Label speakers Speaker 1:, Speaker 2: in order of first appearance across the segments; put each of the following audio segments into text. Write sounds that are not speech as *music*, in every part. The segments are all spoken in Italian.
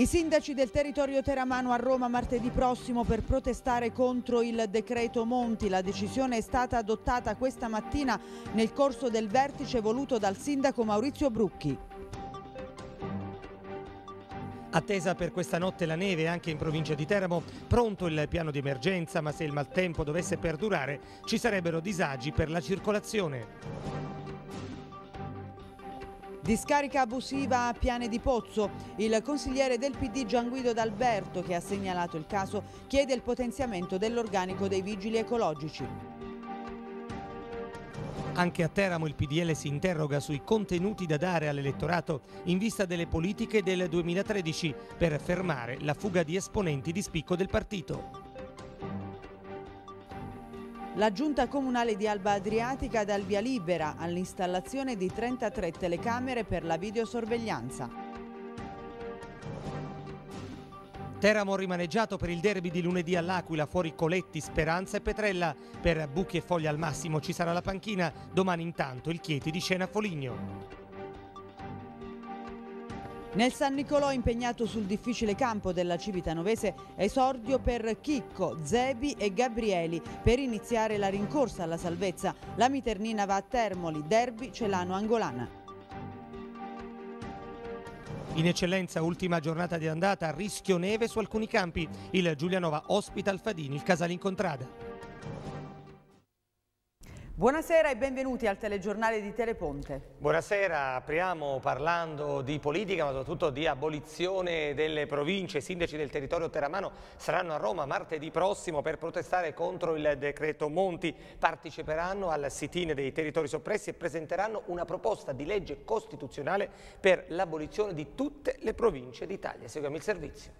Speaker 1: I sindaci del territorio teramano a Roma martedì prossimo per protestare contro il decreto Monti. La decisione è stata adottata questa mattina nel corso del vertice voluto dal sindaco Maurizio Brucchi.
Speaker 2: Attesa per questa notte la neve anche in provincia di Teramo, pronto il piano di emergenza, ma se il maltempo dovesse perdurare ci sarebbero disagi per la circolazione. Discarica abusiva a Piane di Pozzo.
Speaker 1: Il consigliere del PD Gianguido D'Alberto, che ha segnalato il caso, chiede il potenziamento dell'organico dei vigili ecologici.
Speaker 2: Anche a Teramo il PDL si interroga sui contenuti da dare all'elettorato in vista delle politiche del 2013 per fermare la fuga di esponenti di spicco del partito.
Speaker 1: La Giunta Comunale di Alba Adriatica dà il via libera all'installazione di 33 telecamere per la videosorveglianza.
Speaker 2: Teramo rimaneggiato per il derby di lunedì all'Aquila, fuori Coletti, Speranza e Petrella. Per buchi e foglie al massimo ci sarà la panchina, domani intanto il Chieti di Scena Foligno. Nel
Speaker 1: San Nicolò impegnato sul difficile campo della Civitanovese esordio per Chicco, Zebi e Gabrieli per iniziare la rincorsa alla salvezza. La Miternina va a
Speaker 2: Termoli, Derby, Celano, Angolana. In eccellenza, ultima giornata di andata, rischio neve su alcuni campi. Il Giulianova ospita Alfadini, il Casalin Contrada. Buonasera e benvenuti al
Speaker 1: telegiornale di Teleponte.
Speaker 2: Buonasera, apriamo parlando di politica ma soprattutto di abolizione delle province. I sindaci del territorio teramano saranno a Roma martedì prossimo per protestare contro il decreto Monti. Parteciperanno al sit-in dei territori soppressi e presenteranno una proposta di legge costituzionale per l'abolizione di tutte le province d'Italia. Seguiamo il servizio.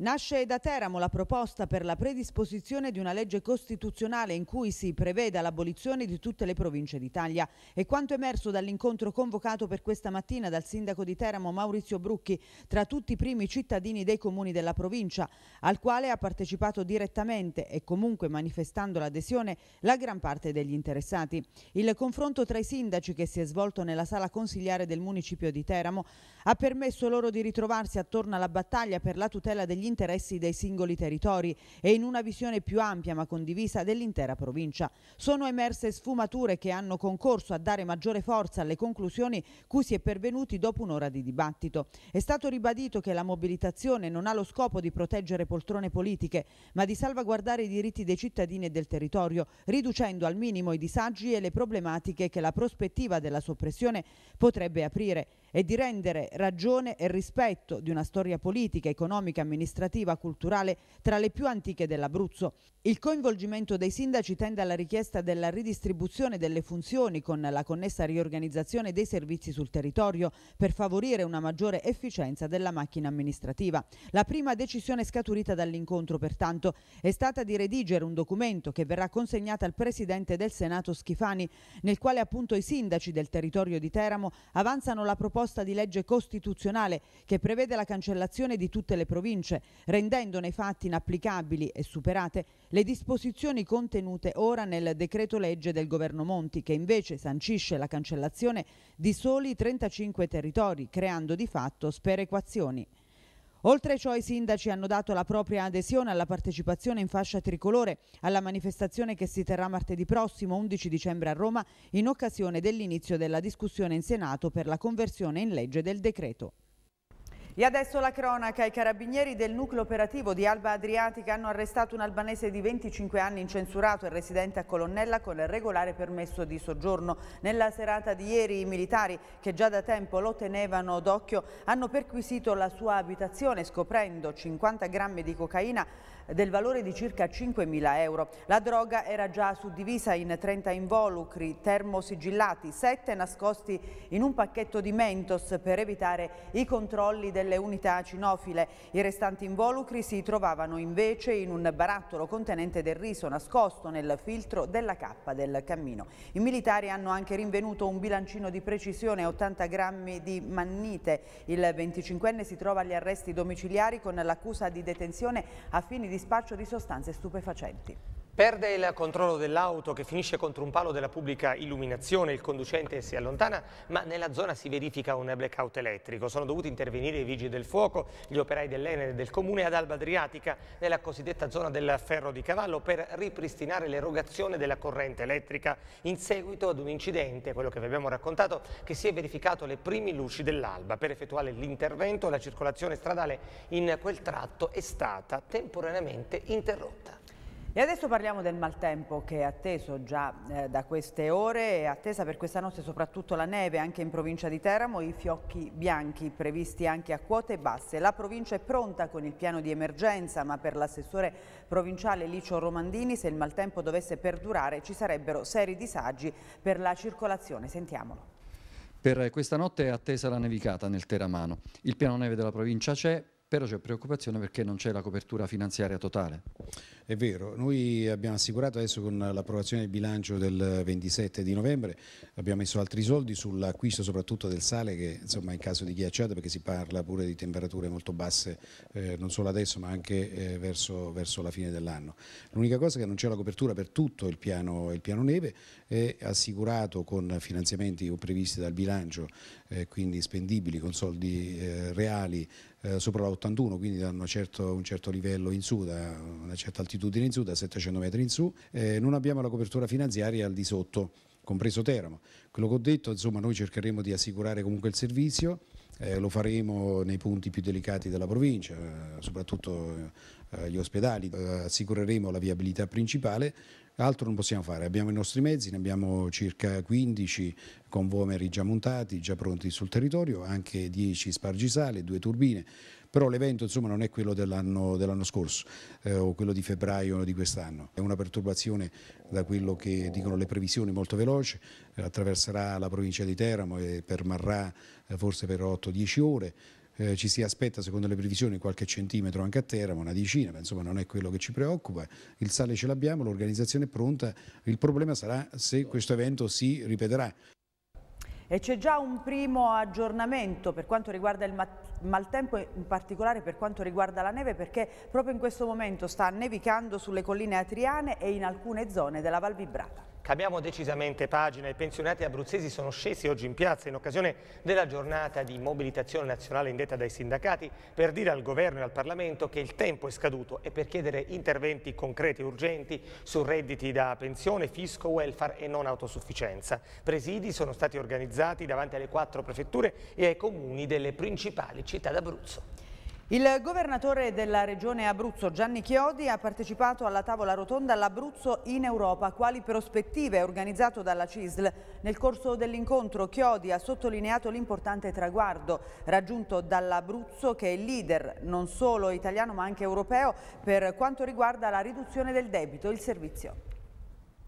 Speaker 1: Nasce da Teramo la proposta per la predisposizione di una legge costituzionale in cui si preveda l'abolizione di tutte le province d'Italia. È quanto emerso dall'incontro convocato per questa mattina dal sindaco di Teramo Maurizio Brucchi tra tutti i primi cittadini dei comuni della provincia, al quale ha partecipato direttamente e comunque manifestando l'adesione la gran parte degli interessati. Il confronto tra i sindaci che si è svolto nella sala consigliare del municipio di Teramo ha permesso loro di ritrovarsi attorno alla battaglia per la tutela degli interessi dei singoli territori e in una visione più ampia ma condivisa dell'intera provincia. Sono emerse sfumature che hanno concorso a dare maggiore forza alle conclusioni cui si è pervenuti dopo un'ora di dibattito. È stato ribadito che la mobilitazione non ha lo scopo di proteggere poltrone politiche, ma di salvaguardare i diritti dei cittadini e del territorio, riducendo al minimo i disagi e le problematiche che la prospettiva della soppressione potrebbe aprire e di rendere ragione e rispetto di una storia politica, economica, amministrativa, culturale tra le più antiche dell'Abruzzo. Il coinvolgimento dei sindaci tende alla richiesta della ridistribuzione delle funzioni con la connessa riorganizzazione dei servizi sul territorio per favorire una maggiore efficienza della macchina amministrativa. La prima decisione scaturita dall'incontro, pertanto, è stata di redigere un documento che verrà consegnato al Presidente del Senato Schifani, nel quale appunto i sindaci del territorio di Teramo avanzano la proposta proposta di legge costituzionale che prevede la cancellazione di tutte le province, rendendo nei fatti inapplicabili e superate le disposizioni contenute ora nel decreto legge del governo Monti, che invece sancisce la cancellazione di soli 35 territori, creando di fatto sperequazioni. Oltre a ciò i sindaci hanno dato la propria adesione alla partecipazione in fascia tricolore alla manifestazione che si terrà martedì prossimo 11 dicembre a Roma in occasione dell'inizio della discussione in Senato per la conversione in legge del decreto. E adesso la cronaca. I carabinieri del nucleo operativo di Alba Adriatica hanno arrestato un albanese di 25 anni incensurato e residente a Colonnella con il regolare permesso di soggiorno. Nella serata di ieri i militari, che già da tempo lo tenevano d'occhio, hanno perquisito la sua abitazione scoprendo 50 grammi di cocaina del valore di circa 5.000 euro. La droga era già suddivisa in 30 involucri termosigillati, 7 nascosti in un pacchetto di Mentos per evitare i controlli delle unità cinofile. I restanti involucri si trovavano invece in un barattolo contenente del riso nascosto nel filtro della cappa del cammino. I militari hanno anche rinvenuto un bilancino di precisione 80 grammi di mannite. Il 25enne si trova agli arresti domiciliari con l'accusa di detenzione a fini di spaccio di sostanze stupefacenti.
Speaker 2: Perde il controllo dell'auto che finisce contro un palo della pubblica illuminazione, il conducente si allontana, ma nella zona si verifica un blackout elettrico. Sono dovuti intervenire i vigili del fuoco, gli operai dell'Enel e del Comune ad Alba Adriatica, nella cosiddetta zona del ferro di cavallo, per ripristinare l'erogazione della corrente elettrica in seguito ad un incidente, quello che vi abbiamo raccontato, che si è verificato alle prime luci dell'alba. Per effettuare l'intervento la circolazione stradale in quel tratto è stata temporaneamente interrotta.
Speaker 1: E adesso parliamo del maltempo che è atteso già eh, da queste ore, è attesa per questa notte soprattutto la neve anche in provincia di Teramo, i fiocchi bianchi previsti anche a quote basse. La provincia è pronta con il piano di emergenza, ma per l'assessore provinciale Licio Romandini se il maltempo dovesse perdurare ci sarebbero seri disagi per la circolazione. Sentiamolo.
Speaker 3: Per questa notte è attesa la nevicata nel Teramano. Il piano neve della provincia c'è, però c'è preoccupazione perché non c'è la copertura finanziaria totale.
Speaker 4: È vero, noi abbiamo assicurato adesso con l'approvazione del bilancio del 27 di novembre, abbiamo messo altri soldi sull'acquisto soprattutto del sale che insomma in caso di ghiacciata perché si parla pure di temperature molto basse eh, non solo adesso ma anche eh, verso, verso, la fine dell'anno. L'unica cosa è che non c'è la copertura per tutto il piano, il piano neve, è assicurato con finanziamenti previsti dal bilancio, eh, quindi spendibili con soldi eh, reali eh, sopra la 81, quindi da certo, un certo livello in su, da una certa altitudine in su, da 700 metri in su, eh, non abbiamo la copertura finanziaria al di sotto, compreso Teramo. Quello che ho detto, insomma, noi cercheremo di assicurare comunque il servizio, eh, lo faremo nei punti più delicati della provincia, eh, soprattutto eh, gli ospedali, eh, assicureremo la viabilità principale, Altro non possiamo fare, abbiamo i nostri mezzi, ne abbiamo circa 15 convomeri già montati, già pronti sul territorio, anche 10 spargisali, due turbine, però l'evento non è quello dell'anno dell scorso eh, o quello di febbraio di quest'anno, è una perturbazione da quello che dicono le previsioni molto veloce, attraverserà la provincia di Teramo e permarrà eh, forse per 8-10 ore, eh, ci si aspetta secondo le previsioni qualche centimetro anche a terra, ma una decina, insomma non è quello che ci preoccupa, il sale ce l'abbiamo, l'organizzazione è pronta, il problema sarà se questo evento si ripeterà.
Speaker 1: E c'è già un primo aggiornamento per quanto riguarda il maltempo, in particolare per quanto riguarda la neve, perché proprio in questo momento sta nevicando sulle colline atriane e in alcune zone della Val Vibrata.
Speaker 2: Cambiamo decisamente pagina. I pensionati abruzzesi sono scesi oggi in piazza in occasione della giornata di mobilitazione nazionale indetta dai sindacati per dire al governo e al Parlamento che il tempo è scaduto e per chiedere interventi concreti e urgenti su redditi da pensione, fisco, welfare e non autosufficienza. Presidi sono stati organizzati davanti alle quattro prefetture e ai comuni delle principali città d'Abruzzo. Il governatore della regione Abruzzo Gianni Chiodi ha partecipato
Speaker 1: alla tavola rotonda L'Abruzzo in Europa, quali prospettive organizzato dalla CISL. Nel corso dell'incontro Chiodi ha sottolineato l'importante traguardo raggiunto dall'Abruzzo che è leader non solo italiano ma anche europeo per quanto riguarda la riduzione del debito e il servizio.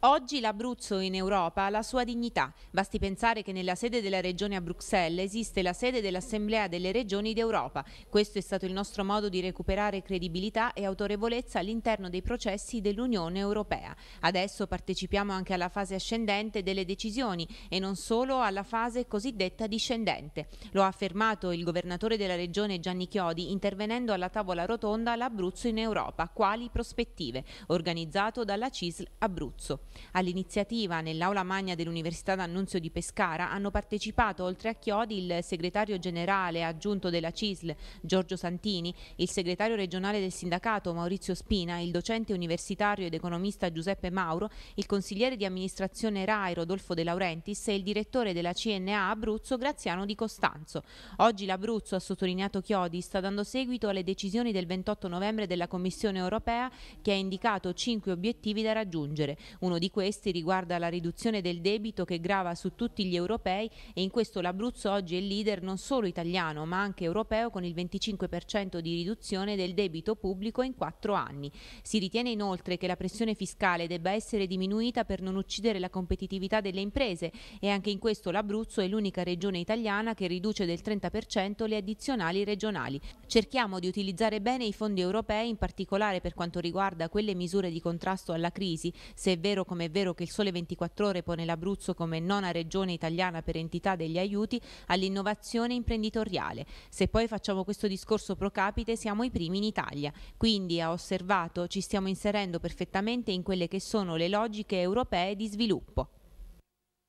Speaker 5: Oggi l'Abruzzo in Europa ha la sua dignità. Basti pensare che nella sede della Regione a Bruxelles esiste la sede dell'Assemblea delle Regioni d'Europa. Questo è stato il nostro modo di recuperare credibilità e autorevolezza all'interno dei processi dell'Unione Europea. Adesso partecipiamo anche alla fase ascendente delle decisioni e non solo alla fase cosiddetta discendente. Lo ha affermato il governatore della Regione Gianni Chiodi intervenendo alla tavola rotonda L'Abruzzo in Europa, quali prospettive, organizzato dalla CISL Abruzzo. All'iniziativa nell'aula magna dell'Università d'Annunzio di Pescara hanno partecipato oltre a Chiodi il segretario generale aggiunto della CISL Giorgio Santini, il segretario regionale del sindacato Maurizio Spina, il docente universitario ed economista Giuseppe Mauro, il consigliere di amministrazione RAI Rodolfo De Laurentiis e il direttore della CNA Abruzzo Graziano Di Costanzo. Oggi l'Abruzzo, ha sottolineato Chiodi, sta dando seguito alle decisioni del 28 novembre della Commissione europea che ha indicato cinque obiettivi da raggiungere. Uno di questi riguarda la riduzione del debito che grava su tutti gli europei e in questo l'Abruzzo oggi è leader non solo italiano ma anche europeo con il 25% di riduzione del debito pubblico in quattro anni. Si ritiene inoltre che la pressione fiscale debba essere diminuita per non uccidere la competitività delle imprese e anche in questo l'Abruzzo è l'unica regione italiana che riduce del 30% le addizionali regionali. Cerchiamo di utilizzare bene i fondi europei in particolare per quanto riguarda quelle misure di contrasto alla crisi, se è vero come è vero che il Sole 24 Ore pone l'Abruzzo come nona regione italiana per entità degli aiuti all'innovazione imprenditoriale. Se poi facciamo questo discorso pro capite siamo i primi in Italia. Quindi, ha osservato, ci stiamo inserendo perfettamente in quelle che sono le logiche europee di sviluppo.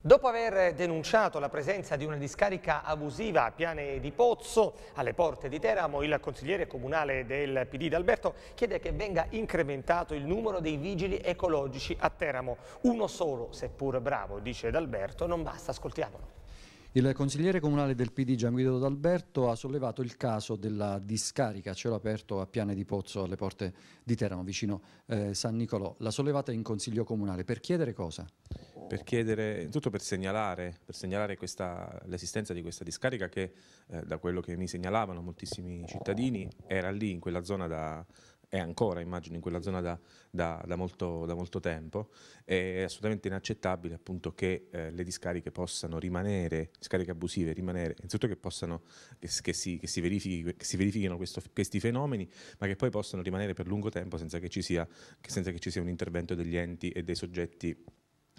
Speaker 3: Dopo
Speaker 2: aver denunciato la presenza di una discarica abusiva a Piane di Pozzo, alle porte di Teramo, il consigliere comunale del PD D'Alberto chiede che venga incrementato il numero dei vigili ecologici a Teramo. Uno solo, seppur bravo, dice D'Alberto, non basta, ascoltiamolo.
Speaker 3: Il consigliere comunale del PD Gianguido D'Alberto ha sollevato il caso della discarica a cielo aperto a Piane di Pozzo alle porte di Teramo vicino eh, San Nicolò. L'ha sollevata in consiglio comunale per chiedere cosa?
Speaker 6: Per chiedere, tutto per segnalare, per segnalare l'esistenza di questa discarica che eh, da quello che mi segnalavano moltissimi cittadini era lì in quella zona da è ancora immagino in quella zona da, da, da, molto, da molto, tempo, è assolutamente inaccettabile appunto, che eh, le discariche possano rimanere, discariche abusive rimanere, innanzitutto che, possano, che, che, si, che si, si, verifichino questo, questi fenomeni, ma che poi possano rimanere per lungo tempo senza che ci sia, senza che ci sia un intervento degli enti e dei soggetti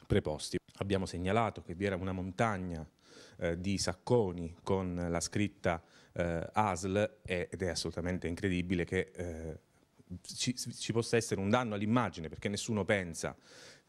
Speaker 6: preposti. Abbiamo segnalato che vi era una montagna eh, di sacconi con la scritta eh, ASL ed è assolutamente incredibile che eh, ci, ci possa essere un danno all'immagine perché nessuno pensa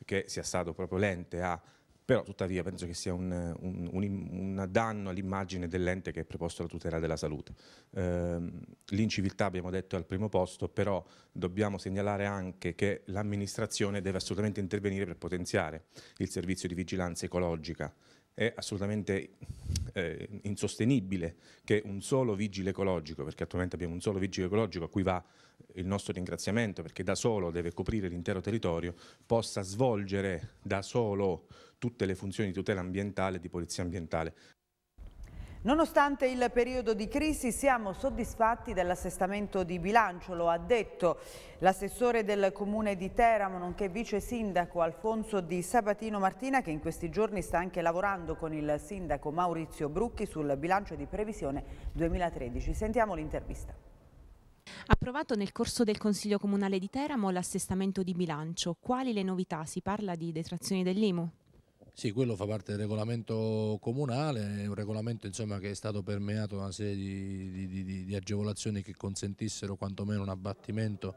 Speaker 6: che sia stato proprio l'ente a però tuttavia penso che sia un, un, un, un danno all'immagine dell'ente che è preposto alla tutela della salute. Eh, l'inciviltà abbiamo detto è al primo posto, però dobbiamo segnalare anche che l'amministrazione deve assolutamente intervenire per potenziare il servizio di vigilanza ecologica è assolutamente eh, insostenibile che un solo vigile ecologico, perché attualmente abbiamo un solo vigile ecologico a cui va il nostro ringraziamento perché da solo deve coprire l'intero territorio, possa svolgere da solo tutte le funzioni di tutela ambientale e di polizia ambientale
Speaker 1: Nonostante il periodo di crisi siamo soddisfatti dell'assestamento di bilancio, lo ha detto l'assessore del comune di Teramo, nonché vice sindaco Alfonso di Sabatino Martina che in questi giorni sta anche lavorando con il sindaco Maurizio Brucchi sul bilancio di previsione 2013. Sentiamo l'intervista.
Speaker 5: Approvato nel corso del Consiglio Comunale di Teramo l'assestamento di bilancio, quali le novità? Si parla di detrazioni dell'IMU.
Speaker 7: Sì, quello fa parte del regolamento comunale, è un regolamento insomma, che è stato permeato da una serie di, di, di, di, agevolazioni che consentissero quantomeno un abbattimento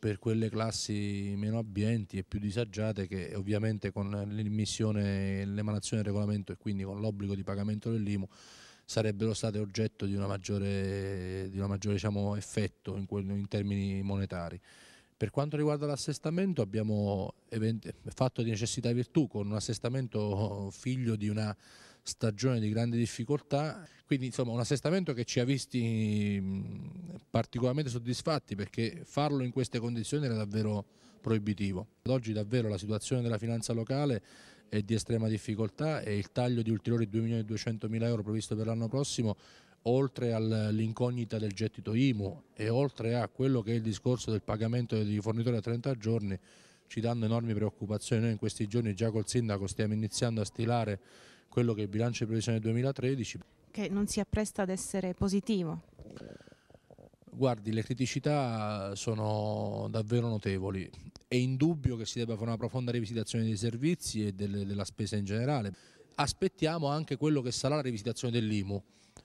Speaker 7: per quelle classi meno abbienti e più disagiate che ovviamente con l'emissione, l'emanazione del regolamento e quindi con l'obbligo di pagamento dell'IMU sarebbero state oggetto di un maggiore, di una maggiore diciamo, effetto in, in termini monetari. Per quanto riguarda l'assestamento abbiamo fatto di necessità virtù con un assestamento figlio di una stagione di grande difficoltà, quindi insomma un assestamento che ci ha visti particolarmente soddisfatti perché farlo in queste condizioni era davvero proibitivo. Ad oggi davvero la situazione della finanza locale è di estrema difficoltà e il taglio di ulteriori 2.200.000 euro previsto per l'anno prossimo oltre all'incognita del gettito IMU e oltre a quello che è il discorso del pagamento dei fornitori a 30 giorni, ci danno enormi preoccupazioni. Noi in questi giorni già col Sindaco stiamo iniziando a stilare quello che è il bilancio di previsione 2013.
Speaker 5: Che non si appresta ad essere positivo?
Speaker 7: Guardi, le criticità sono davvero notevoli. È indubbio che si debba fare una profonda rivisitazione dei servizi e delle, della spesa in generale aspettiamo anche quello che sarà la rivisitazione dell'IMU.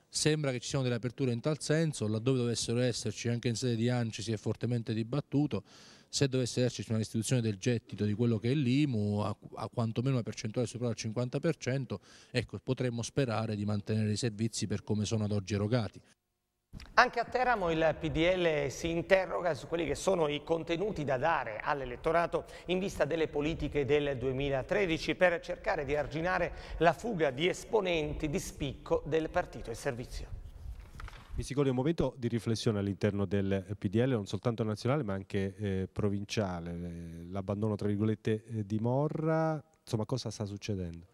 Speaker 7: Sembra che ci siano delle aperture in tal senso, laddove dovessero esserci, anche in sede di ANCI si è fortemente dibattuto, se dovesse esserci una restituzione del gettito di quello che è l'IMU a, a quantomeno una percentuale superiore al 50%, ecco, potremmo sperare di mantenere i servizi per come sono ad oggi erogati.
Speaker 2: Anche a Teramo il PDL si interroga su quelli che sono i contenuti da dare all'elettorato in vista delle politiche del 2013 per cercare di arginare la fuga di esponenti di spicco del partito e servizio.
Speaker 8: Mi si gode un momento di riflessione all'interno del PDL, non soltanto nazionale ma anche eh, provinciale, eh, l'abbandono tra virgolette eh, di Morra, insomma cosa sta succedendo?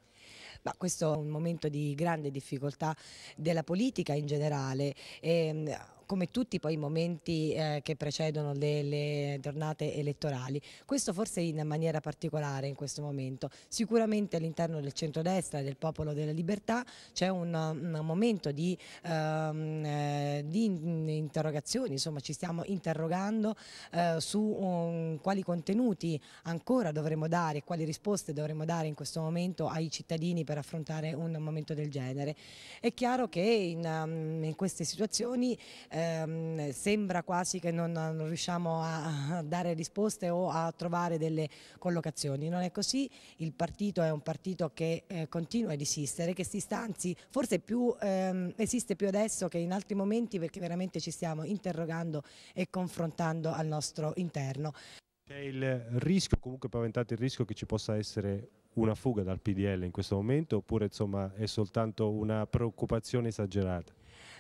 Speaker 9: Ma questo è un momento di grande difficoltà della politica in generale. E, ehm, come tutti poi i momenti eh, che precedono le, le, giornate elettorali. Questo forse in maniera particolare in questo momento. Sicuramente all'interno del centrodestra e del Popolo della Libertà c'è un, un, momento di, ehm, eh, di, interrogazioni, insomma ci stiamo interrogando eh, su um, quali contenuti ancora dovremmo dare, quali risposte dovremmo dare in questo momento ai cittadini per affrontare un momento del genere. È chiaro che in, um, in queste situazioni ehm, sembra quasi che non, non riusciamo a, dare risposte o a trovare delle collocazioni. Non è così, il partito è un partito che eh, continua ad esistere, che si sta anzi forse più, ehm, esiste più adesso che in altri momenti perché veramente ci stiamo interrogando e confrontando al nostro interno.
Speaker 8: C'è il rischio, comunque paventato il rischio che ci possa essere una fuga dal PDL in questo momento oppure insomma è soltanto una preoccupazione esagerata?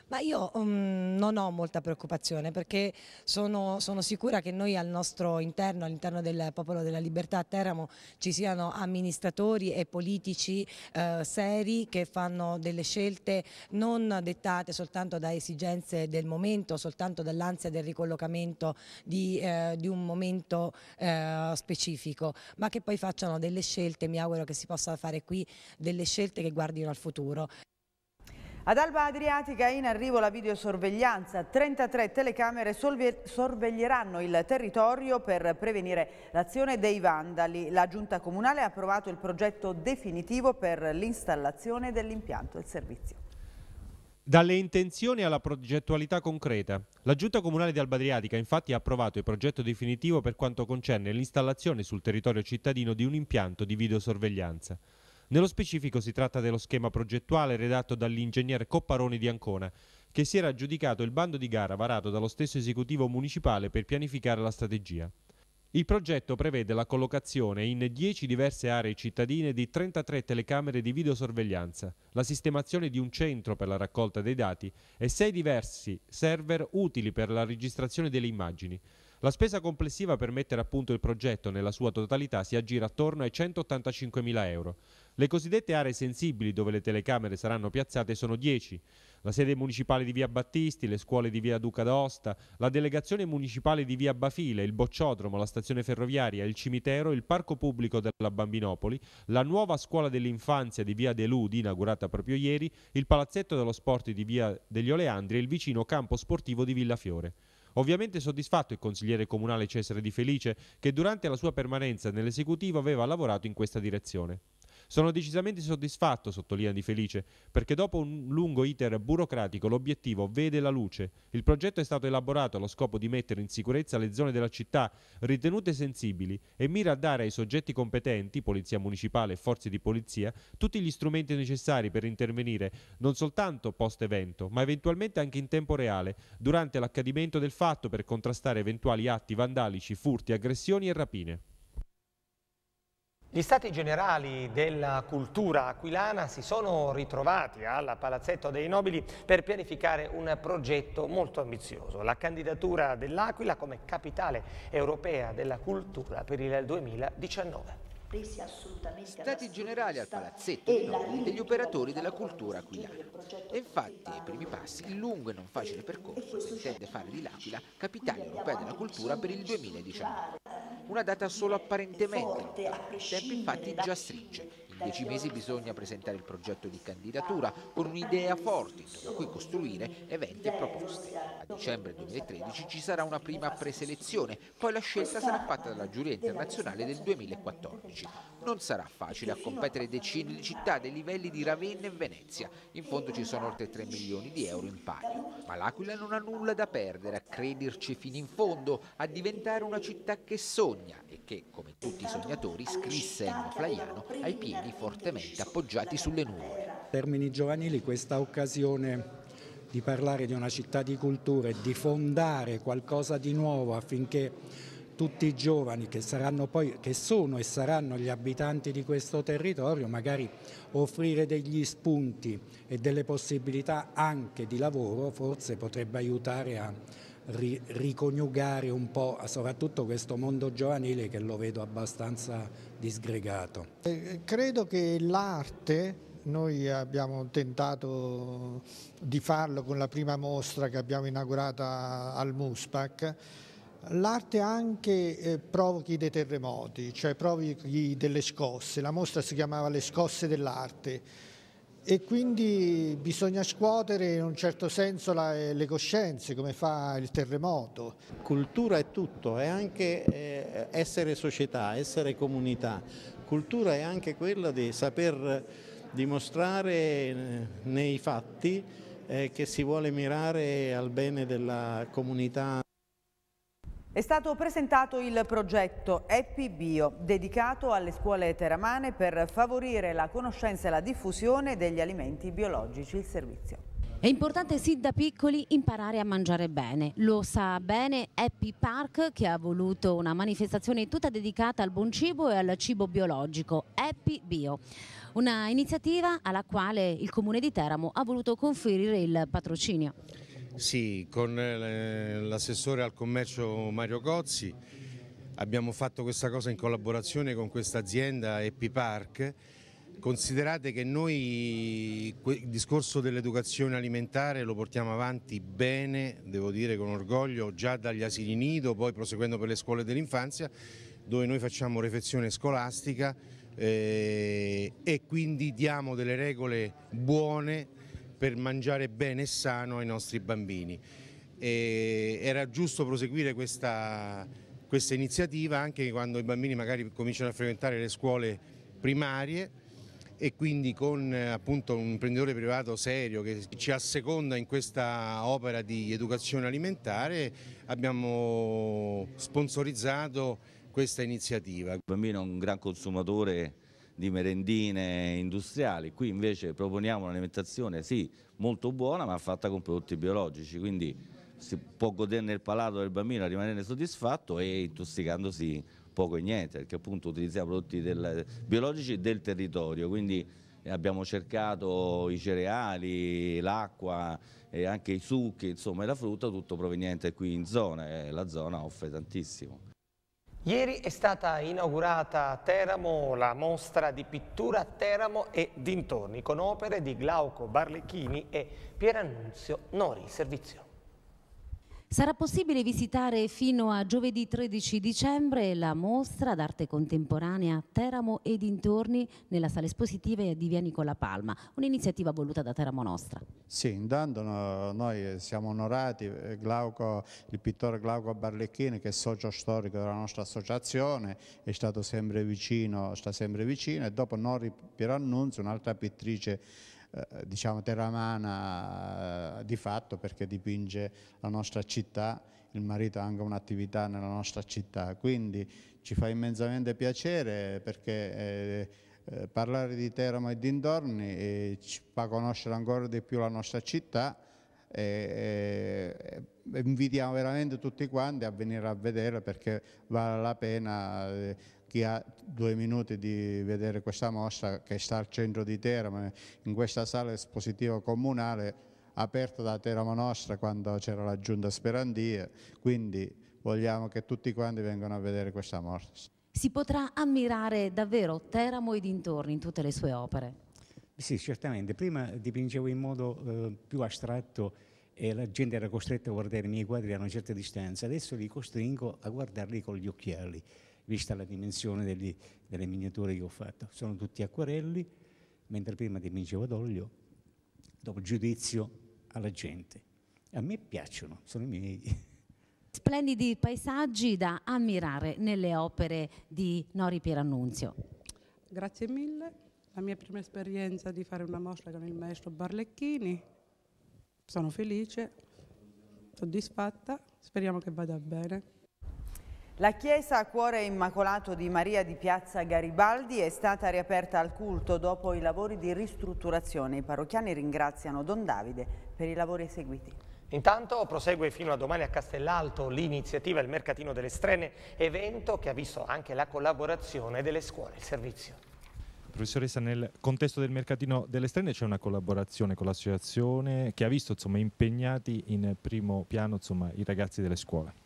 Speaker 9: Ma io um, non ho molta preoccupazione perché sono, sono, sicura che noi al nostro interno, all'interno del Popolo della Libertà a Teramo ci siano amministratori e politici eh, seri che fanno delle scelte non dettate soltanto da esigenze del momento, soltanto dall'ansia del ricollocamento di, eh, di un momento eh, specifico, ma che poi facciano delle scelte, mi auguro che si possa fare qui, delle scelte che guardino al futuro. Ad Alba Adriatica in arrivo la videosorveglianza,
Speaker 1: 33 telecamere sorveglieranno il territorio per prevenire l'azione dei vandali. La Giunta Comunale ha approvato il progetto definitivo per l'installazione dell'impianto e il servizio.
Speaker 8: Dalle intenzioni alla progettualità concreta. La Giunta Comunale di Alba Adriatica infatti ha approvato il progetto definitivo per quanto concerne l'installazione sul territorio cittadino di un impianto di videosorveglianza. Nello specifico si tratta dello schema progettuale redatto dall'ingegnere Copparoni di Ancona, che si era aggiudicato il bando di gara varato dallo stesso esecutivo municipale per pianificare la strategia. Il progetto prevede la collocazione in 10 diverse aree cittadine di 33 telecamere di videosorveglianza, la sistemazione di un centro per la raccolta dei dati e 6 diversi server utili per la registrazione delle immagini. La spesa complessiva per mettere a punto il progetto nella sua totalità si aggira attorno ai 185.000 euro. Le cosiddette aree sensibili dove le telecamere saranno piazzate sono 10. La sede municipale di Via Battisti, le scuole di Via Duca d'Aosta, la delegazione municipale di Via Bafile, il bocciodromo, la stazione ferroviaria, il cimitero, il parco pubblico della Bambinopoli, la nuova scuola dell'infanzia di Via De Ludi, inaugurata proprio ieri, il palazzetto dello sport di Via degli Oleandri e il vicino campo sportivo di Villafiore. Ovviamente soddisfatto il consigliere comunale Cesare Di Felice, che durante la sua permanenza nell'esecutivo aveva lavorato in questa direzione. Sono decisamente soddisfatto, sottolinea Di Felice, perché dopo un lungo iter burocratico l'obiettivo vede la luce. Il progetto è stato elaborato allo scopo di mettere in sicurezza le zone della città ritenute sensibili e mira a dare ai soggetti competenti, polizia municipale e forze di polizia, tutti gli strumenti necessari per intervenire non soltanto post evento, ma eventualmente anche in tempo reale, durante l'accadimento del fatto per contrastare eventuali atti vandalici, furti, aggressioni e rapine.
Speaker 2: Gli stati generali della cultura aquilana si sono ritrovati al Palazzetto dei Nobili per pianificare un progetto molto ambizioso, la candidatura dell'Aquila come capitale europea della cultura per il
Speaker 10: 2019
Speaker 1: presi assolutamente Stati generali al palazzetto e Nobili degli
Speaker 10: operatori della cultura aquilana. E infatti, ai primi passi, il lungo e non facile percorso che intende fare di L'Aquila capitale europea della cultura per il 2019. Una data eh, solo apparentemente lontana, tempo infatti già stringe dieci mesi bisogna presentare il progetto di candidatura con un'idea forte intorno a cui costruire eventi e proposte. A dicembre 2013 ci sarà una prima preselezione, poi la scelta sarà fatta dalla giuria internazionale del 2014. Non sarà facile a competere decine di città dei livelli di Ravenna e Venezia. In fondo ci sono oltre 3 milioni di euro in palio. Ma l'Aquila non ha nulla da perdere a crederci fino in fondo, a diventare una città che sogna e che, come tutti i sognatori, scrisse Enno Flaiano ai piedi fortemente appoggiati sulle nuvole.
Speaker 4: Termini giovanili, questa occasione di parlare di una città di cultura e di fondare qualcosa di nuovo affinché tutti i giovani che, saranno poi, che, sono e saranno gli abitanti di questo territorio, magari offrire degli spunti e delle possibilità anche di lavoro forse potrebbe aiutare a ri riconiugare un po' soprattutto questo mondo giovanile che lo vedo abbastanza disgregato.
Speaker 11: Eh, credo che l'arte noi
Speaker 2: abbiamo tentato di farlo con la prima mostra che abbiamo inaugurata al MUSPAC. L'arte anche eh, provochi dei terremoti, cioè provochi delle scosse. La mostra si chiamava Le scosse dell'arte
Speaker 11: e quindi bisogna scuotere in un certo senso la, eh, le coscienze, come fa il terremoto. Cultura è tutto, è anche eh, essere società, essere comunità. Cultura è anche quella di saper dimostrare eh, nei fatti eh, che si vuole mirare al bene della comunità
Speaker 1: è stato presentato il progetto Happy Bio, dedicato alle scuole teramane per favorire la conoscenza e la diffusione degli alimenti biologici. Il servizio.
Speaker 12: È importante sì da piccoli imparare a mangiare bene. Lo sa bene Happy Park che ha voluto una manifestazione tutta dedicata al buon cibo e al cibo biologico, Happy Bio. Una iniziativa alla quale il comune di Teramo ha voluto conferire il patrocinio.
Speaker 4: Sì, con eh, l'assessore al commercio Mario Cozzi abbiamo fatto questa cosa in collaborazione con questa azienda Happy Considerate che noi il discorso dell'educazione alimentare lo portiamo avanti bene, devo dire con orgoglio, già dagli asili nido, poi proseguendo per le scuole dell'infanzia, dove noi facciamo refezione scolastica eh, e quindi diamo delle regole buone per mangiare bene e sano ai nostri bambini. E era giusto proseguire questa, questa iniziativa anche quando i bambini magari cominciano a frequentare le scuole primarie e quindi con appunto, un imprenditore privato serio che ci asseconda in questa opera di educazione alimentare abbiamo sponsorizzato questa iniziativa.
Speaker 8: Il bambino è un gran consumatore di merendine industriali, qui invece proponiamo un'alimentazione sì molto buona ma fatta con prodotti biologici, quindi si può goderne il palato del bambino, a rimanere soddisfatto e intossicandosi poco e niente, perché appunto utilizziamo prodotti del, biologici del territorio, quindi abbiamo cercato i cereali, l'acqua, e anche i succhi, insomma la frutta, tutto proveniente qui in zona e la zona offre tantissimo.
Speaker 2: Ieri è stata inaugurata a Teramo la mostra di pittura Teramo e dintorni con opere di Glauco Barlecchini e Pierannunzio Nori. Servizio.
Speaker 12: Sarà possibile visitare fino a giovedì 13 dicembre la mostra d'arte contemporanea Teramo e dintorni nella sala espositiva di Via Nicola Palma, un'iniziativa voluta da Teramo Nostra.
Speaker 11: Sì, intanto noi siamo onorati, eh, Glauco, il pittore Glauco Barlecchini che è socio storico della nostra associazione, è stato sempre vicino, sta sempre vicino e dopo Nori Pierannunzio, un'altra pittrice eh, diciamo terramana eh, di fatto perché dipinge la nostra città, il marito ha anche un'attività nella nostra città, quindi ci fa immensamente piacere perché eh, eh parlare di Teramo e dintorni ci fa conoscere ancora di più la nostra città e, e, invitiamo veramente tutti quanti a venire a vedere perché vale la pena chi ha due minuti di vedere questa mostra che sta al centro di Teramo, eh, in questa sala espositiva comunale aperta da Teramo Nostra quando c'era la giunta Sperandia, quindi vogliamo che tutti quanti vengano a vedere questa mostra.
Speaker 12: Si potrà ammirare davvero Teramo e dintorni in tutte le sue opere?
Speaker 11: Sì, certamente. Prima dipingevo in modo eh, più astratto e la gente era costretta a guardare i miei quadri a una certa distanza, adesso li costringo a guardarli con gli occhiali vista la dimensione degli, delle miniature che ho fatto. Sono tutti acquarelli, mentre prima dipingevo ad olio, do giudizio alla gente. A me piacciono, sono i miei. *laughs*
Speaker 12: Splendidi paesaggi da ammirare nelle opere di Nori Pierannunzio. Grazie mille. La mia prima esperienza di fare una mostra con il maestro Barlecchini. Sono felice,
Speaker 5: soddisfatta, speriamo che vada bene.
Speaker 1: La chiesa a cuore immacolato di Maria di Piazza Garibaldi è stata riaperta al culto dopo i lavori di ristrutturazione. I parrocchiani ringraziano Don Davide per i lavori eseguiti.
Speaker 2: Intanto prosegue fino a domani a Castellalto l'iniziativa Il Mercatino delle Strene, evento che ha visto anche la collaborazione delle scuole. Il servizio.
Speaker 8: Professoressa, nel contesto del mercatino delle Strene c'è una collaborazione con l'associazione che ha visto insomma, impegnati in primo piano insomma, i ragazzi delle scuole.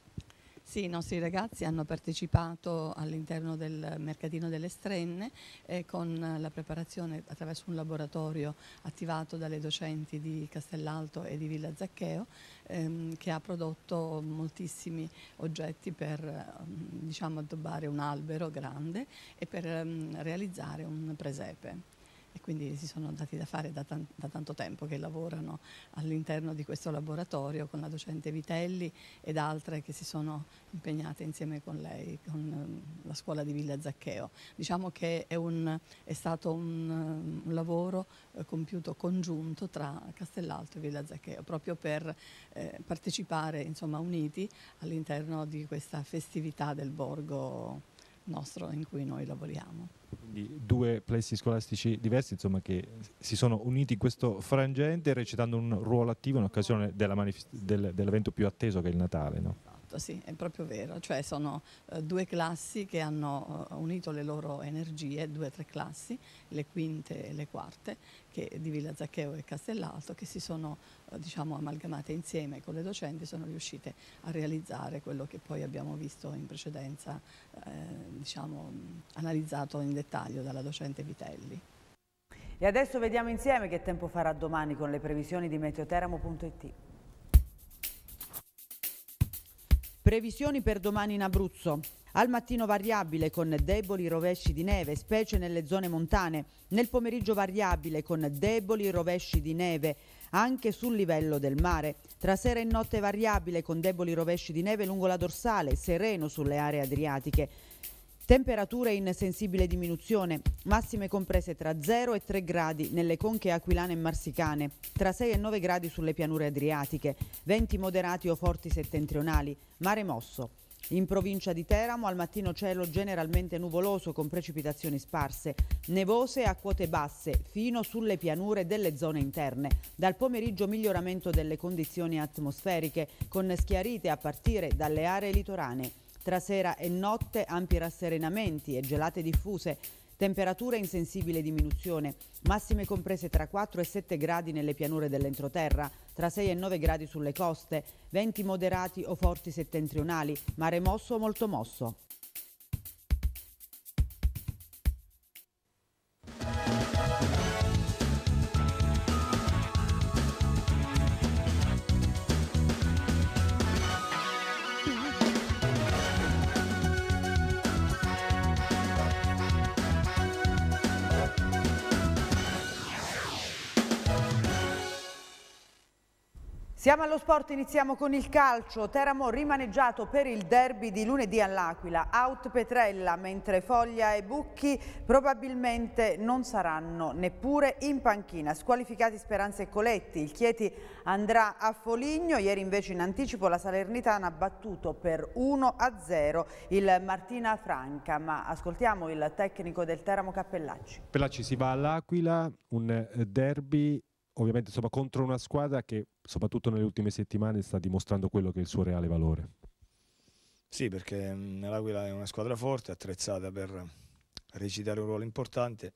Speaker 13: Sì, i nostri ragazzi hanno partecipato all'interno del mercatino delle strenne eh, con la preparazione attraverso un laboratorio attivato dalle docenti di Castellalto e di Villa Zaccheo ehm, che ha prodotto moltissimi oggetti per ehm, diciamo, addobbare un albero grande e per ehm, realizzare un presepe e quindi si sono dati da fare da, tan da tanto tempo che lavorano all'interno di questo laboratorio con la docente Vitelli ed altre che si sono impegnate insieme con lei, con ehm, la scuola di Villa Zaccheo. Diciamo che è, un, è stato un, un lavoro eh, compiuto congiunto tra Castellalto e Villa Zaccheo proprio per eh, partecipare insomma, uniti all'interno di questa festività del borgo nostro in cui noi lavoriamo.
Speaker 8: Quindi due plessi scolastici diversi insomma, che si sono uniti in questo frangente recitando un ruolo attivo in occasione dell'evento più atteso che è il Natale. No?
Speaker 13: Esatto, sì, è proprio vero. Cioè sono eh, due classi che hanno eh, unito le loro energie, due o tre classi, le quinte e le quarte, che, di Villa Zaccheo e Castellato, che si sono eh, diciamo, amalgamate insieme con le docenti e sono riuscite a realizzare quello che poi abbiamo visto in precedenza, eh, diciamo, analizzato in dettaglio dalla docente Vitelli. E adesso vediamo insieme
Speaker 1: che tempo farà domani con le previsioni di meteoteramo.it. Previsioni per domani in Abruzzo. Al mattino variabile con deboli rovesci di neve, specie nelle zone montane. Nel pomeriggio variabile con deboli rovesci di neve anche sul livello del mare. Tra sera e notte variabile con deboli rovesci di neve lungo la dorsale, sereno sulle aree adriatiche. Temperature in sensibile diminuzione, massime comprese tra 0 e 3 gradi nelle conche aquilane e marsicane, tra 6 e 9 gradi sulle pianure adriatiche, venti moderati o forti settentrionali, mare mosso. In provincia di Teramo al mattino cielo generalmente nuvoloso con precipitazioni sparse, nevose a quote basse fino sulle pianure delle zone interne. Dal pomeriggio miglioramento delle condizioni atmosferiche con schiarite a partire dalle aree litorane. Tra sera e notte ampi rasserenamenti e gelate diffuse, temperature in sensibile diminuzione, massime comprese tra 4 e 7 gradi nelle pianure dell'entroterra, tra 6 e 9 gradi sulle coste, venti moderati o forti settentrionali, mare mosso o molto mosso. Siamo allo sport, iniziamo con il calcio. Teramo rimaneggiato per il derby di lunedì all'Aquila. Out Petrella, mentre Foglia e Bucchi probabilmente non saranno neppure in panchina. Squalificati Speranza e Coletti. Il Chieti andrà a Foligno. Ieri invece in anticipo la Salernitana ha battuto per 1-0 il Martina Franca. Ma ascoltiamo il tecnico del Teramo Cappellacci.
Speaker 8: Cappellacci si va all'Aquila, un eh, derby ovviamente insomma, contro una squadra che soprattutto nelle ultime settimane sta dimostrando quello che è il suo reale valore.
Speaker 14: Sì, perché l'Aquila è una squadra forte, attrezzata per recitare un ruolo importante.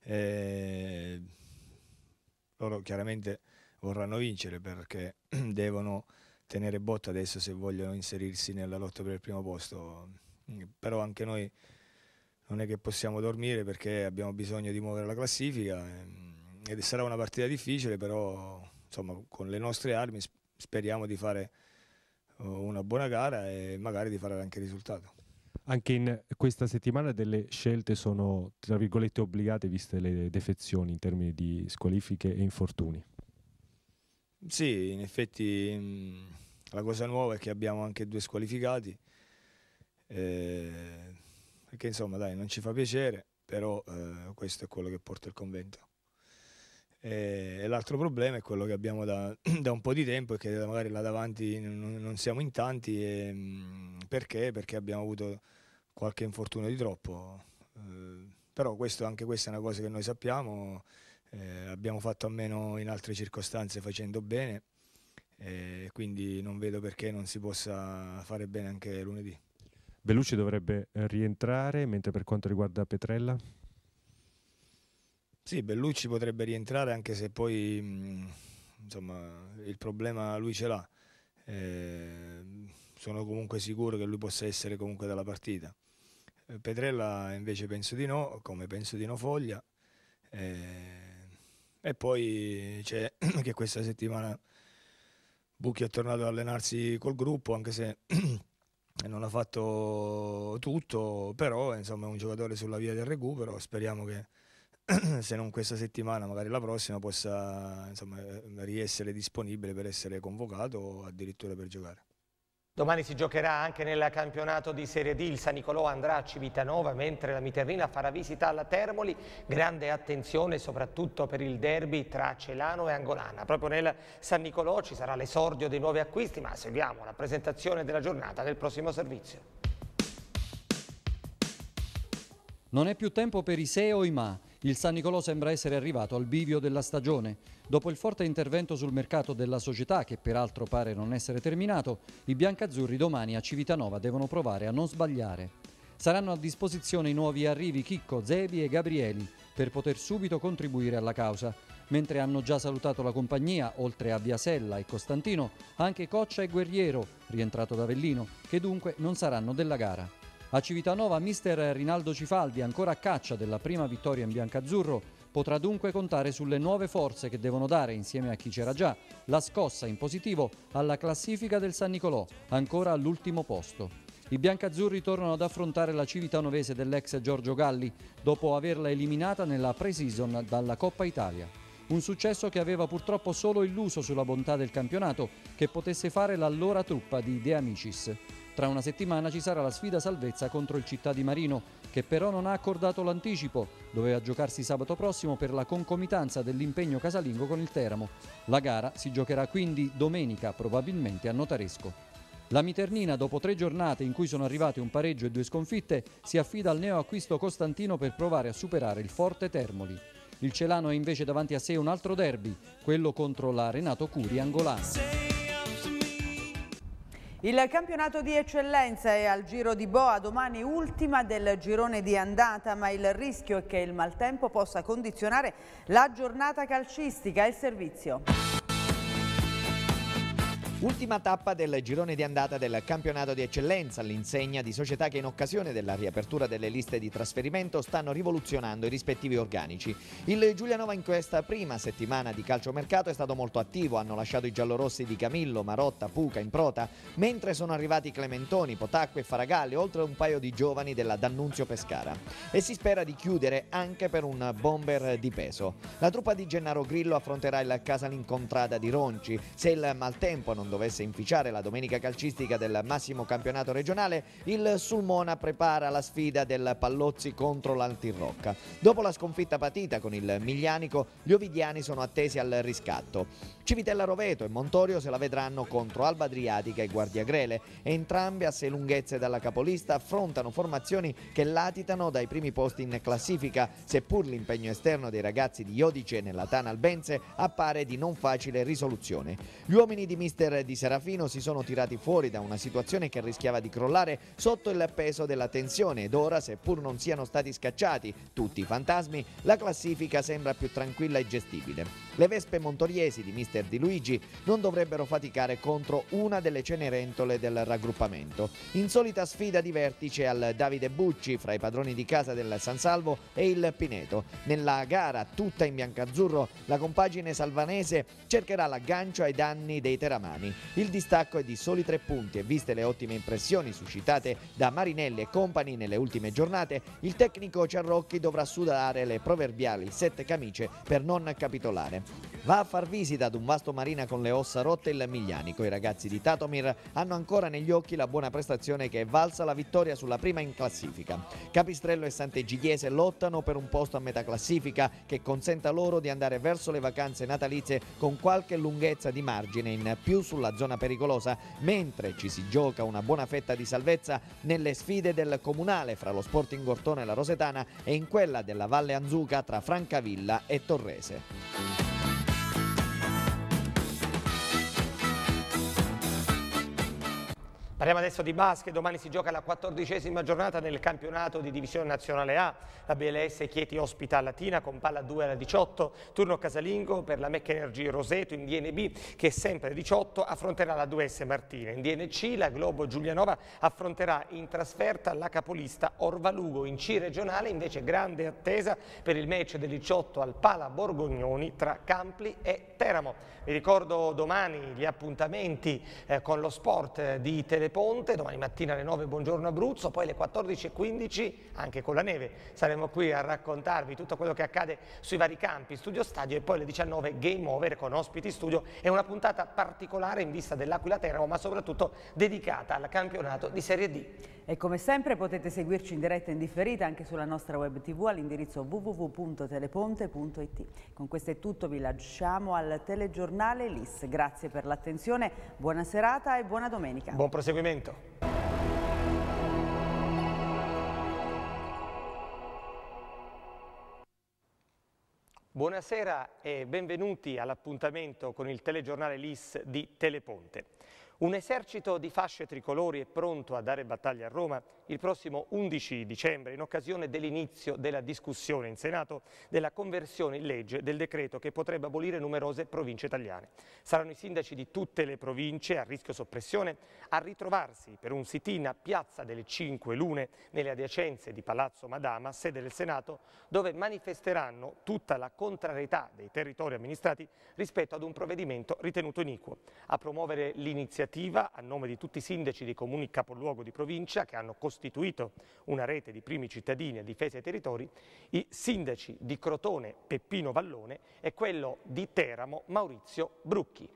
Speaker 14: E loro chiaramente vorranno vincere perché *clears throat* devono tenere botta adesso se vogliono inserirsi nella lotta per il primo posto. Però anche noi non è che possiamo dormire perché abbiamo bisogno di muovere la classifica ehm, ed sarà una partita difficile, però insomma, con le nostre armi speriamo di fare eh, una buona gara e magari di fare anche risultato.
Speaker 8: Anche in questa settimana delle scelte sono, tra virgolette, obbligate viste le defezioni in termini di squalifiche e infortuni.
Speaker 14: Sì, in effetti mm, la cosa nuova è che abbiamo anche due squalificati, eh, perché insomma dai, non ci fa piacere, però eh, questo è quello che porta il convento. E, l'altro problema è quello che abbiamo da, *clears throat* da un po' di tempo e che magari là davanti non, non siamo in tanti. E, mm, perché? Perché abbiamo avuto qualche infortunio di troppo. Eh, però questo, anche questa è una cosa che noi sappiamo, eh, abbiamo fatto a meno in altre circostanze facendo bene, eh, quindi non vedo perché non si possa fare bene anche lunedì.
Speaker 8: Bellucci dovrebbe rientrare, mentre per quanto riguarda Petrella?
Speaker 14: Sì, Bellucci potrebbe rientrare anche se poi mm, insomma, il problema lui ce l'ha. Eh, sono comunque sicuro che lui possa essere comunque dalla partita. Eh, Petrella invece penso di no, come penso di no Foglia. Eh, e poi c'è *clears throat* che questa settimana Bucchi è tornato ad allenarsi col gruppo, anche se *clears throat* non ha fatto tutto, però insomma è un giocatore sulla via del recupero, speriamo che *clears throat* se non questa settimana, magari la prossima, possa insomma, eh, riessere disponibile per essere convocato o addirittura per giocare.
Speaker 2: Domani si giocherà anche nel campionato di Serie D il San Nicolò andrà a Civitanova mentre la Miterrina farà visita alla Termoli. Grande attenzione soprattutto per il derby tra Celano e Angolana. Proprio nel San Nicolò ci sarà l'esordio dei nuovi acquisti ma seguiamo la presentazione della giornata del prossimo servizio.
Speaker 3: Non è più tempo per i SEO, o i ma. Il San Nicolò sembra essere arrivato al bivio della stagione. Dopo il forte intervento sul mercato della società, che peraltro pare non essere terminato, i biancazzurri domani a Civitanova devono provare a non sbagliare. Saranno a disposizione i nuovi arrivi Chicco, Zebi e Gabrieli per poter subito contribuire alla causa. Mentre hanno già salutato la compagnia, oltre a Viasella e Costantino, anche Coccia e Guerriero, rientrato da Avellino, che dunque non saranno della gara. A Civitanova mister Rinaldo Cifaldi, ancora a caccia della prima vittoria in biancazzurro, potrà dunque contare sulle nuove forze che devono dare, insieme a chi c'era già, la scossa in positivo alla classifica del San Nicolò, ancora all'ultimo posto. I biancazzurri tornano ad affrontare la Civitanovese dell'ex Giorgio Galli, dopo averla eliminata nella pre-season dalla Coppa Italia. Un successo che aveva purtroppo solo illuso sulla bontà del campionato che potesse fare l'allora truppa di De Amicis. Tra una settimana ci sarà la sfida salvezza contro il Città di Marino, che però non ha accordato l'anticipo, doveva giocarsi sabato prossimo per la concomitanza dell'impegno casalingo con il Teramo. La gara si giocherà quindi domenica, probabilmente a Notaresco. La Miternina, dopo tre giornate in cui sono arrivate un pareggio e due sconfitte, si affida al neoacquisto Costantino per provare a superare il forte Termoli. Il Celano ha invece davanti a sé un altro derby, quello contro la Renato Curi angolana. Il
Speaker 1: campionato di eccellenza è al Giro di Boa, domani ultima del girone di andata, ma il rischio è che il maltempo possa condizionare la giornata calcistica e il servizio.
Speaker 10: Ultima tappa del girone di andata del campionato di eccellenza all'insegna di società che in occasione della riapertura delle liste di trasferimento stanno rivoluzionando i rispettivi organici. Il Giulianova in questa prima settimana di calciomercato è stato molto attivo, hanno lasciato i giallorossi di Camillo, Marotta, Puca, in prota, mentre sono arrivati Clementoni, Potacque e Faragalli, oltre a un paio di giovani della D'Annunzio Pescara. E si spera di chiudere anche per un bomber di peso. La truppa di Gennaro Grillo affronterà il Contrada di Ronci, se il maltempo non dovesse inficiare la domenica calcistica del massimo campionato regionale, il Sulmona prepara la sfida del Pallozzi contro l'Antirrocca. Dopo la sconfitta patita con il Miglianico, gli Ovidiani sono attesi al riscatto. Civitella Roveto e Montorio se la vedranno contro Alba Adriatica e Guardiagrele. Entrambe a sei lunghezze dalla capolista affrontano formazioni che latitano dai primi posti in classifica, seppur l'impegno esterno dei ragazzi di Iodice nella Tana Albense appare di non facile risoluzione. Gli uomini di mister di Serafino si sono tirati fuori da una situazione che rischiava di crollare sotto il peso della tensione ed ora, seppur non siano stati scacciati tutti i fantasmi, la classifica sembra più tranquilla e gestibile. Le Vespe montoriesi di Mister Di Luigi non dovrebbero faticare contro una delle cenerentole del raggruppamento. Insolita sfida di vertice al Davide Bucci fra i padroni di casa del San Salvo e il Pineto. Nella gara tutta in biancazzurro la compagine salvanese cercherà l'aggancio ai danni dei teramani Bertini. Il distacco è di soli tre punti e viste le ottime impressioni suscitate da Marinelli e compagni nelle ultime giornate, il tecnico Ciarrocchi dovrà sudare le proverbiali sette camicie per non capitolare. Va a far visita ad un vasto marina con le ossa rotte il Miglianico. I ragazzi di Tatomir hanno ancora negli occhi la buona prestazione che è valsa la vittoria sulla prima in classifica. Capistrello e Sant'Egidiese lottano per un posto a metà classifica che consenta loro di andare verso le vacanze natalizie con qualche lunghezza di margine in più sulla sulla zona pericolosa, mentre ci si gioca una buona fetta di salvezza nelle sfide del comunale fra lo Sporting Ortone e la Rosetana e in quella della Valle Anzuca tra Francavilla e Torrese.
Speaker 2: Parliamo adesso di basket, domani si gioca la quattordicesima giornata nel campionato di divisione nazionale A. La BLS Chieti ospita Latina con palla 2 alla 18, turno casalingo per la Mecca Energy Roseto in DNB che sempre 18 affronterà la 2S Martina. In DNC la Globo Giulianova affronterà in trasferta la capolista Orvalugo. In C regionale invece grande attesa per il match del 18 al Pala Borgognoni tra Campli e Teramo. Vi ricordo domani gli appuntamenti eh, con lo sport eh, di Teleponte, domani mattina alle 9 buongiorno Abruzzo, poi alle 14.15 anche con la neve saremo qui a raccontarvi tutto quello che accade sui vari campi, studio stadio e poi alle 19 game over con ospiti studio. È una puntata particolare in vista dell'Aquila Teramo ma soprattutto dedicata al campionato di Serie D. E come sempre potete seguirci in diretta e in differita
Speaker 1: anche sulla nostra web tv all'indirizzo www.teleponte.it. Con questo è tutto, vi lasciamo al telegiornale LIS. Grazie per l'attenzione, buona serata e buona
Speaker 2: domenica. Buon proseguimento. Buonasera e benvenuti all'appuntamento con il telegiornale LIS di Teleponte. Un esercito di fasce tricolori è pronto a dare battaglia a Roma il prossimo 11 dicembre in occasione dell'inizio della discussione in Senato della conversione in legge del decreto che potrebbe abolire numerose province italiane. Saranno i sindaci di tutte le province a rischio soppressione a ritrovarsi per un sit-in a Piazza delle Cinque Lune nelle adiacenze di Palazzo Madama, sede del Senato, dove manifesteranno tutta la contrarietà dei territori amministrati rispetto ad un provvedimento ritenuto iniquo. A promuovere l'iniziativa iniziativa a nome di tutti i sindaci dei comuni capoluogo di provincia che hanno costituito una rete di primi cittadini a difesa dei territori, i sindaci di Crotone Peppino Vallone e quello di Teramo Maurizio Brucchi.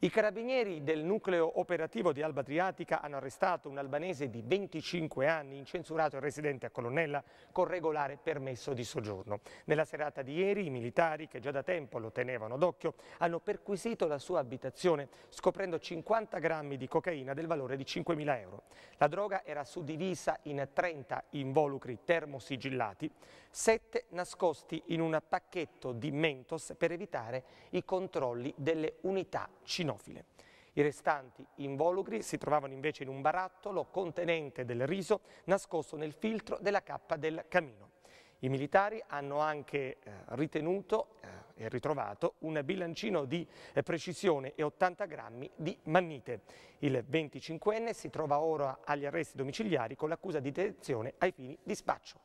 Speaker 2: I carabinieri del nucleo operativo di Alba Adriatica hanno arrestato un albanese di 25 anni, incensurato e residente a Colonnella, con regolare permesso di soggiorno. Nella serata di ieri i militari, che già da tempo lo tenevano d'occhio, hanno perquisito la sua abitazione, scoprendo 50 grammi di cocaina del valore di 5.000 euro. La droga era suddivisa in 30 involucri termosigillati, 7 nascosti in un pacchetto di Mentos per evitare i controlli delle unità civili cinofile. I restanti involucri si trovavano invece in un barattolo contenente del riso nascosto nel filtro della cappa del camino. I militari hanno anche eh, ritenuto eh, e ritrovato un bilancino di eh, precisione e 80 grammi di mannite. Il 25enne si trova ora agli arresti domiciliari con l'accusa di detenzione ai fini di spaccio.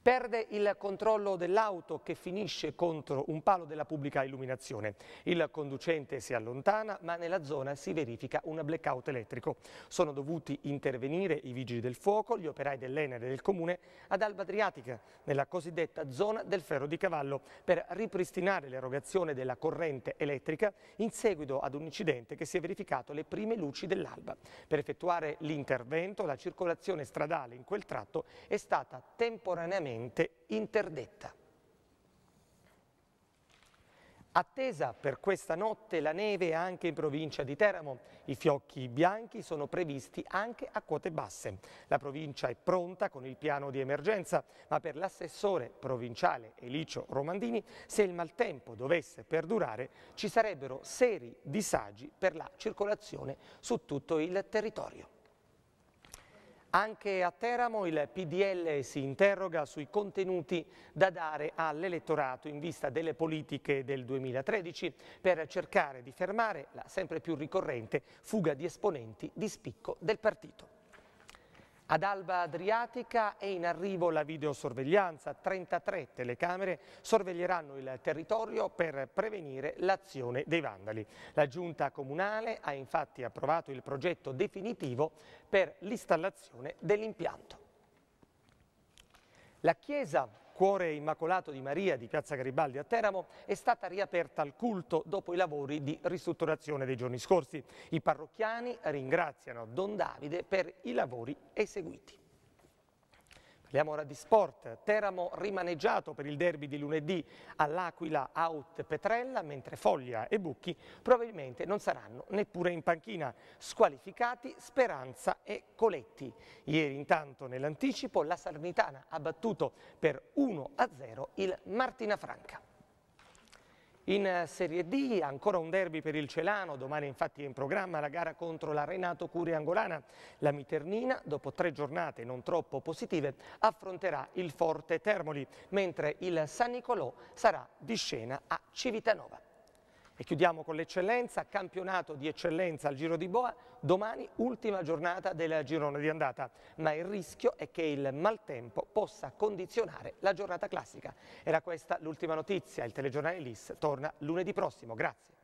Speaker 2: Perde il controllo dell'auto che finisce contro un palo della pubblica illuminazione. Il conducente si allontana ma nella zona si verifica un blackout elettrico. Sono dovuti intervenire i vigili del fuoco, gli operai dell'Enere e del Comune ad Alba Adriatica, nella cosiddetta zona del ferro di cavallo, per ripristinare l'erogazione della corrente elettrica in seguito ad un incidente che si è verificato alle prime luci dell'alba. Per effettuare l'intervento la circolazione stradale in quel tratto è stata temporaneamente temporaneamente interdetta. Attesa per questa notte la neve anche in provincia di Teramo. I fiocchi bianchi sono previsti anche a quote basse. La provincia è pronta con il piano di emergenza, ma per l'assessore provinciale Elicio Romandini, se il maltempo dovesse perdurare, ci sarebbero seri disagi per la circolazione su tutto il territorio. Anche a Teramo il PDL si interroga sui contenuti da dare all'elettorato in vista delle politiche del 2013 per cercare di fermare la sempre più ricorrente fuga di esponenti di spicco del partito. Ad Alba Adriatica è in arrivo la videosorveglianza, 33 telecamere sorveglieranno il territorio per prevenire l'azione dei vandali. La giunta comunale ha infatti approvato il progetto definitivo per l'installazione dell'impianto. La chiesa Cuore Immacolato di Maria di Piazza Garibaldi a Teramo è stata riaperta al culto dopo i lavori di ristrutturazione dei giorni scorsi. I parrocchiani ringraziano Don Davide per i lavori eseguiti. Parliamo ora di sport. Teramo rimaneggiato per il derby di lunedì all'Aquila out Petrella, mentre Foglia e Bucchi probabilmente non saranno neppure in panchina. Squalificati Speranza e Coletti. Ieri intanto nell'anticipo la Sarnitana ha battuto per 1-0 il Martina Franca. In eh, Serie D ancora un derby per il Celano, domani infatti è in programma la gara contro la Renato Curia Angolana. La Miternina, dopo tre giornate non troppo positive, affronterà il Forte Termoli, mentre il San Nicolò sarà di scena a Civitanova. E chiudiamo con l'eccellenza, campionato di eccellenza al Giro di Boa, domani ultima giornata del girone di andata, ma il rischio è che il maltempo possa condizionare la giornata classica. Era questa l'ultima notizia, il telegiornale LIS torna lunedì prossimo, grazie.